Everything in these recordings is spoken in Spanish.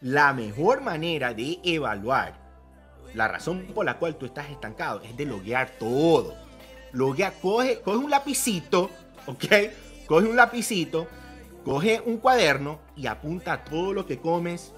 La mejor manera de evaluar la razón por la cual tú estás estancado es de loguear todo. Loguea, coge, coge un lapicito, ¿ok? Coge un lapicito, coge un cuaderno y apunta todo lo que comes,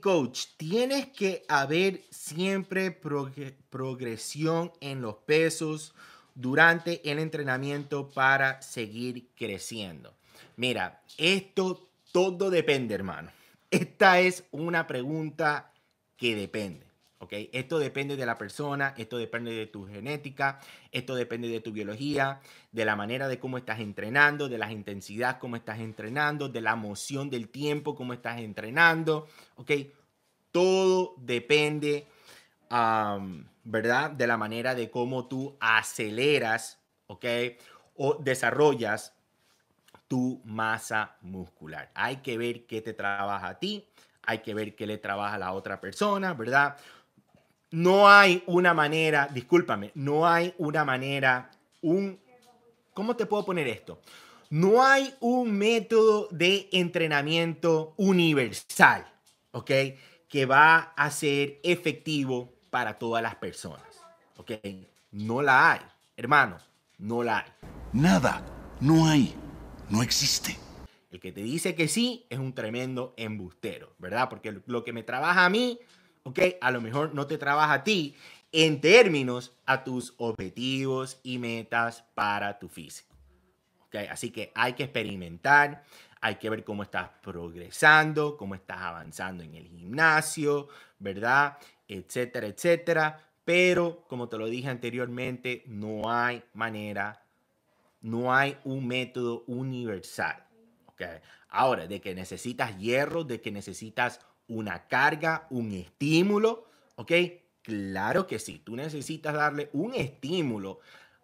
coach, tienes que haber siempre progresión en los pesos durante el entrenamiento para seguir creciendo. Mira, esto todo depende, hermano. Esta es una pregunta que depende. ¿ok? Esto depende de la persona, esto depende de tu genética, esto depende de tu biología, de la manera de cómo estás entrenando, de las intensidad, cómo estás entrenando, de la moción del tiempo, cómo estás entrenando, ¿ok? Todo depende, ¿verdad? De la manera de cómo tú aceleras, ¿ok? O desarrollas tu masa muscular. Hay que ver qué te trabaja a ti, hay que ver qué le trabaja a la otra persona, ¿verdad? No hay una manera, discúlpame, no hay una manera, un... ¿Cómo te puedo poner esto? No hay un método de entrenamiento universal, ¿ok? que va a ser efectivo para todas las personas. ¿Ok? No la hay, hermano, no la hay. Nada, no hay, no existe. El que te dice que sí es un tremendo embustero, ¿verdad? Porque lo que me trabaja a mí, ¿ok? A lo mejor no te trabaja a ti en términos a tus objetivos y metas para tu físico. ¿ok? Así que hay que experimentar, hay que ver cómo estás progresando, cómo estás avanzando en el gimnasio, ¿verdad? Etcétera, etcétera. Pero, como te lo dije anteriormente, no hay manera, no hay un método universal. ¿ok? Ahora, de que necesitas hierro, de que necesitas una carga, un estímulo, ¿ok? Claro que sí, tú necesitas darle un estímulo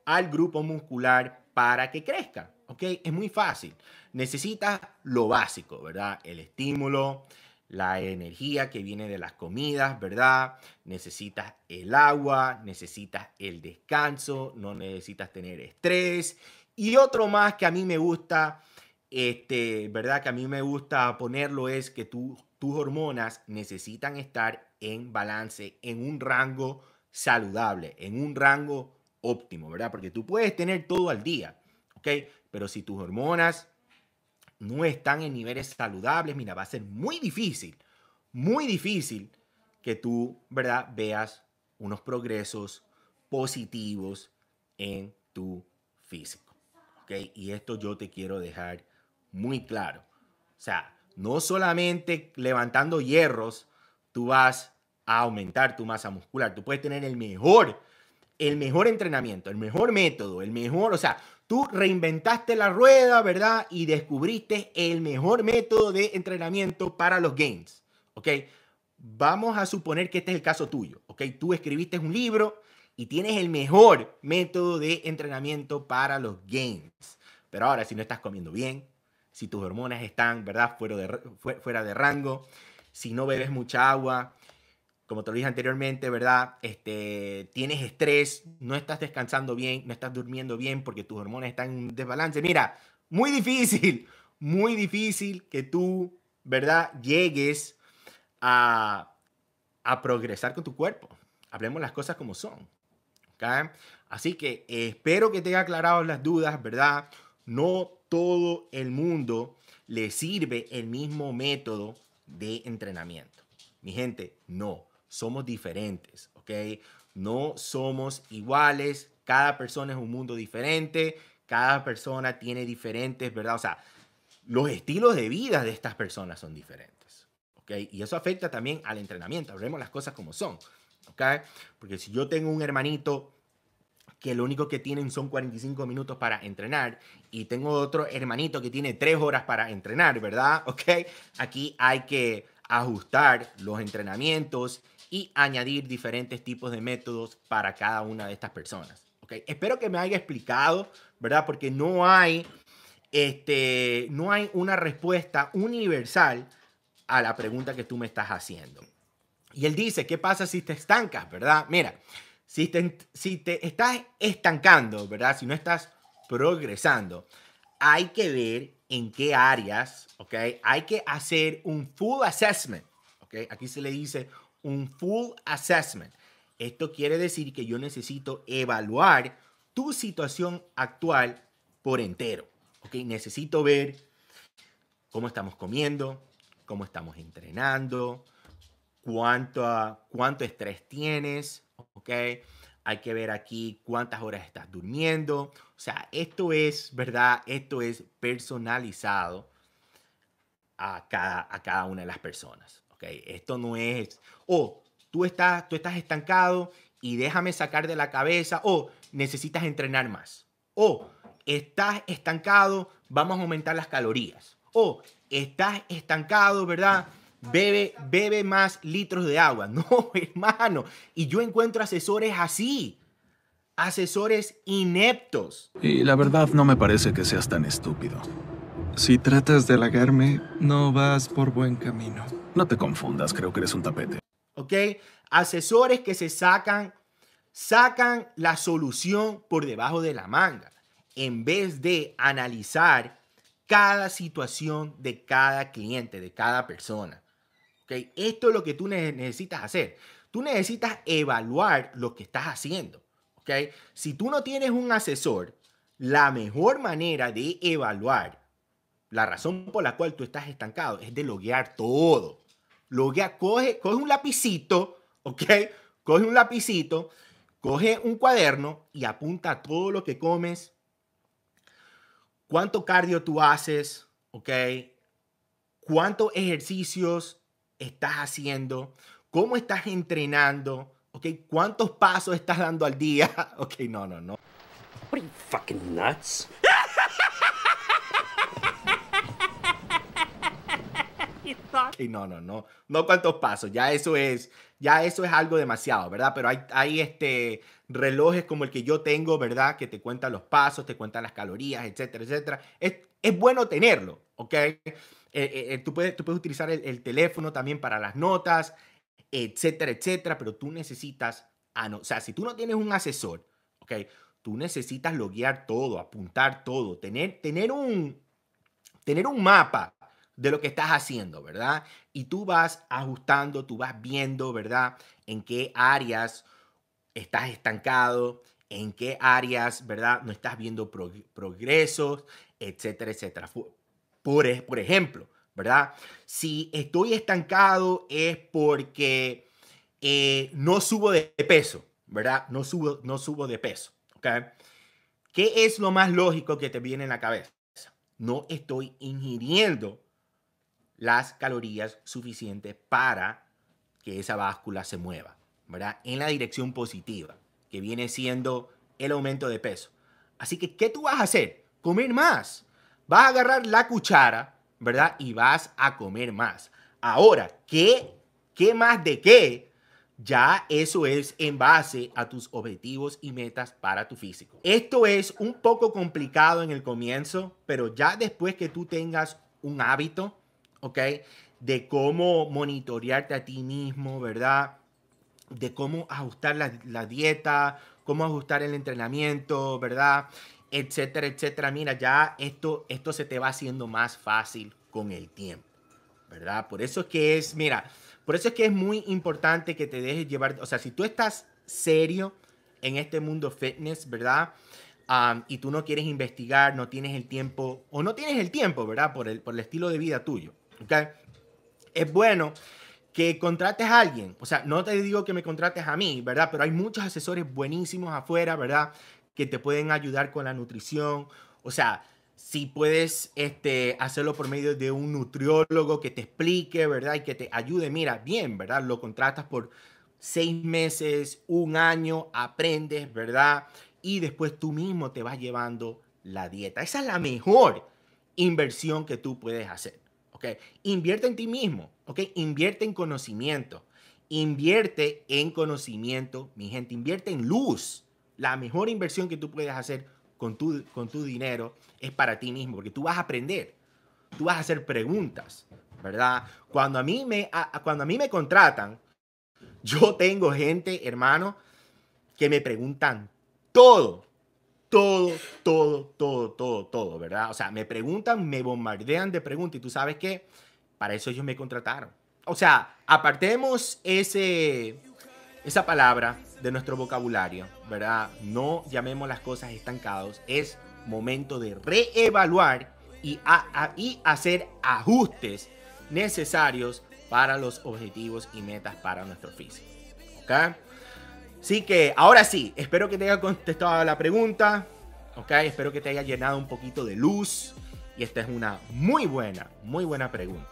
al grupo muscular para que crezca. ¿Ok? Es muy fácil. Necesitas lo básico, ¿verdad? El estímulo, la energía que viene de las comidas, ¿verdad? Necesitas el agua, necesitas el descanso, no necesitas tener estrés. Y otro más que a mí me gusta, este, ¿verdad? Que a mí me gusta ponerlo es que tus hormonas necesitan estar en balance, en un rango saludable, en un rango óptimo, ¿verdad? Porque tú puedes tener todo al día, ¿ok? Pero si tus hormonas no están en niveles saludables, mira, va a ser muy difícil, muy difícil que tú, ¿verdad? Veas unos progresos positivos en tu físico, ¿ok? Y esto yo te quiero dejar muy claro. O sea, no solamente levantando hierros, tú vas a aumentar tu masa muscular, tú puedes tener el mejor el mejor entrenamiento, el mejor método, el mejor, o sea, tú reinventaste la rueda, ¿verdad? Y descubriste el mejor método de entrenamiento para los games, ¿ok? Vamos a suponer que este es el caso tuyo, ¿ok? Tú escribiste un libro y tienes el mejor método de entrenamiento para los games. Pero ahora, si no estás comiendo bien, si tus hormonas están, ¿verdad? Fuera de, fuera de rango, si no bebes mucha agua, como te lo dije anteriormente, ¿verdad? Este, tienes estrés, no estás descansando bien, no estás durmiendo bien porque tus hormonas están en desbalance. Mira, muy difícil, muy difícil que tú, ¿verdad? Llegues a, progresar con tu cuerpo. Hablemos las cosas como son. Así que eh, espero que te haya aclarado las dudas, ¿verdad? No todo el mundo le sirve el mismo método de entrenamiento. Mi gente, no somos diferentes, ¿ok? No somos iguales, cada persona es un mundo diferente, cada persona tiene diferentes, ¿verdad? O sea, los estilos de vida de estas personas son diferentes, ¿ok? Y eso afecta también al entrenamiento, hablemos las cosas como son, ¿ok? Porque si yo tengo un hermanito que lo único que tienen son 45 minutos para entrenar y tengo otro hermanito que tiene 3 horas para entrenar, ¿verdad? ¿Ok? Aquí hay que ajustar los entrenamientos y añadir diferentes tipos de métodos para cada una de estas personas. Espero que me haya explicado, ¿verdad? Porque no hay, este, no hay una respuesta universal a la pregunta que tú me estás haciendo. Y él dice, ¿qué pasa si te estancas, verdad? Mira, si te, si te estás estancando, ¿verdad? Si no estás progresando, hay que ver en qué áreas, ¿ok? Hay que hacer un full assessment, ¿ok? Aquí se le dice un full assessment. Esto quiere decir que yo necesito evaluar tu situación actual por entero, ¿ok? Necesito ver cómo estamos comiendo, cómo estamos entrenando, cuánto, cuánto estrés tienes, ¿ok? hay que ver aquí cuántas horas estás durmiendo. O sea, esto es, ¿verdad? Esto es personalizado a cada, a cada una de las personas. ¿ok? Esto no es, oh, tú estás, tú estás estancado y déjame sacar de la cabeza, o oh, necesitas entrenar más, o oh, estás estancado, vamos a aumentar las calorías, o oh, estás estancado, ¿verdad? bebe, bebe más litros de agua. No, hermano. Y yo encuentro asesores así. Asesores ineptos. Y la verdad no me parece que seas tan estúpido. Si tratas de halagarme, no vas por buen camino. No te confundas, creo que eres un tapete. ¿Ok? Asesores que se sacan, sacan la solución por debajo de la manga, en vez de analizar cada situación de cada cliente, de cada persona. Esto es lo que tú necesitas hacer. Tú necesitas evaluar lo que estás haciendo. ¿okay? Si tú no tienes un asesor, la mejor manera de evaluar la razón por la cual tú estás estancado es de loguear todo. Loguea, coge, coge un lapicito, ¿ok? Coge un lapicito, coge un cuaderno y apunta todo lo que comes, cuánto cardio tú haces, ¿ok? ¿Cuántos ejercicios estás haciendo, cómo estás entrenando, ¿ok? ¿Cuántos pasos estás dando al día? Ok, no, no, no. What are you fucking nuts? Okay, no, no, no, no cuántos pasos, ya eso es, ya eso es algo demasiado, ¿verdad? Pero hay, este relojes como el que yo tengo, ¿verdad? Que te cuentan los pasos, te cuentan las calorías, etcétera, etcétera. Es, es bueno tenerlo, ¿ok? Eh, eh, eh, tú, puedes, tú puedes utilizar el, teléfono también para las notas, etcétera, etcétera, pero tú necesitas, ah, no, o sea, si tú no tienes un asesor, ¿ok? Tú necesitas loguear todo, apuntar todo, tener, tener, un, tener un mapa de lo que estás haciendo, ¿verdad? Y tú vas ajustando, tú vas viendo, ¿verdad? En qué áreas estás estancado, en qué áreas, ¿verdad? No estás viendo progresos, etcétera, etcétera. E, por, ejemplo, ¿verdad? Si estoy estancado es porque eh, no subo de peso, ¿verdad? No subo, no subo de peso, ¿ok? ¿Qué es lo más lógico que te viene en la cabeza? No estoy ingiriendo las calorías suficientes para que esa báscula se mueva, ¿verdad? En la dirección positiva, que viene siendo el aumento de peso. Así que, ¿qué tú vas a hacer? Comer más vas a agarrar la cuchara, ¿verdad? Y vas a comer más. Ahora, ¿qué? ¿Qué más de qué? Ya eso es en base a tus objetivos y metas para tu físico. Esto es un poco complicado en el comienzo, pero ya después que tú tengas un hábito, ¿ok? De cómo monitorearte a ti mismo, ¿verdad? De cómo ajustar la, la dieta, cómo ajustar el entrenamiento, ¿verdad? etcétera, etcétera. Mira, ya esto, esto se te va haciendo más fácil con el tiempo, ¿verdad? Por eso es que es, mira, por eso es que es muy importante que te dejes llevar, o sea, si tú estás serio en este mundo fitness, ¿verdad? y tú no quieres investigar, no tienes el tiempo, o no tienes el tiempo, ¿verdad? Por el, por el estilo de vida tuyo, ¿ok? Es bueno que contrates a alguien. O sea, no te digo que me contrates a mí, ¿verdad? Pero hay muchos asesores buenísimos afuera, ¿verdad? que te pueden ayudar con la nutrición. O sea, si puedes este, hacerlo por medio de un nutriólogo que te explique, ¿verdad? Y que te ayude, mira, bien, ¿verdad? Lo contratas por seis meses, un año, aprendes, ¿verdad? Y después tú mismo te vas llevando la dieta. Esa es la mejor inversión que tú puedes hacer, ¿ok? Invierte en ti mismo, ¿ok? Invierte en conocimiento. Invierte en conocimiento, mi gente, invierte en luz la mejor inversión que tú puedes hacer con tu, con tu dinero es para ti mismo, porque tú vas a aprender, tú vas a hacer preguntas, ¿verdad? Cuando a mí me, cuando a mí me contratan, yo tengo gente, hermano, que me preguntan todo, todo, todo, todo, todo, todo, ¿verdad? O sea, me preguntan, me bombardean de preguntas y tú sabes que para eso ellos me contrataron. O sea, apartemos ese, esa palabra de nuestro vocabulario, ¿verdad? No llamemos las cosas estancados. Es momento de reevaluar y, hacer ajustes necesarios para los objetivos y metas para nuestro físico. ¿Ok? Así que ahora sí, espero que te haya contestado la pregunta. ¿Ok? Espero que te haya llenado un poquito de luz. Y esta es una muy buena, muy buena pregunta.